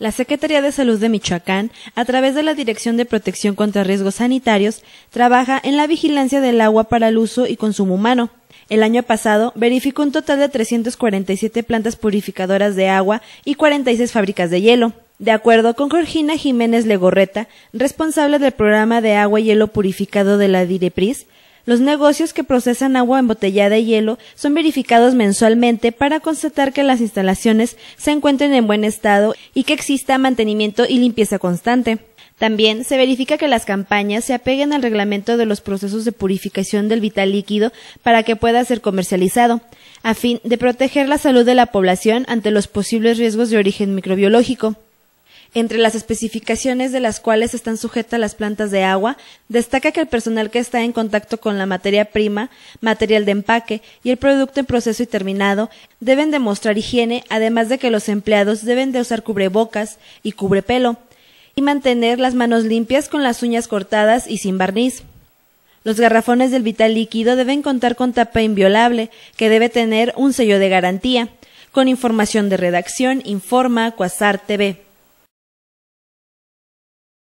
La Secretaría de Salud de Michoacán, a través de la Dirección de Protección contra Riesgos Sanitarios, trabaja en la vigilancia del agua para el uso y consumo humano. El año pasado verificó un total de 347 plantas purificadoras de agua y 46 fábricas de hielo. De acuerdo con Georgina Jiménez Legorreta, responsable del programa de agua y hielo purificado de la Direpris, los negocios que procesan agua embotellada y hielo son verificados mensualmente para constatar que las instalaciones se encuentren en buen estado y que exista mantenimiento y limpieza constante. También se verifica que las campañas se apeguen al reglamento de los procesos de purificación del vital líquido para que pueda ser comercializado, a fin de proteger la salud de la población ante los posibles riesgos de origen microbiológico entre las especificaciones de las cuales están sujetas las plantas de agua, destaca que el personal que está en contacto con la materia prima, material de empaque y el producto en proceso y terminado deben demostrar higiene, además de que los empleados deben de usar cubrebocas y cubrepelo y mantener las manos limpias con las uñas cortadas y sin barniz. Los garrafones del vital líquido deben contar con tapa inviolable, que debe tener un sello de garantía, con información de redacción, informa Cuasar TV.